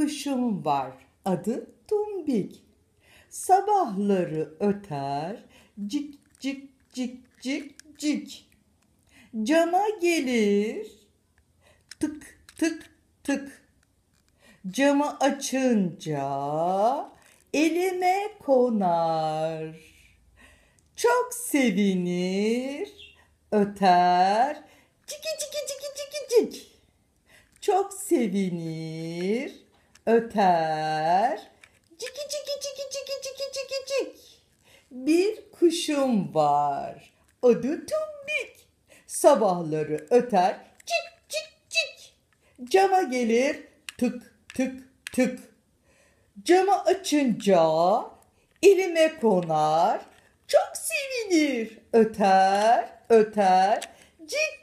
kuşum var adı Tumbik. Sabahları öter cik cik cik cik cik. Cama gelir tık tık tık. Cama açınca elime konar. Çok sevinir, öter, ciki ciki ciki ciki cik. Çok sevinir, öter. Ciki ciki ciki ciki ciki ciki cik. Bir kuşum var. Adı Tumbik. Sabahları öter. Cik cik cik. Cama gelir. Tık tık tık. Cama açınca elime konar. Çok sevinir. Öter, öter. Cik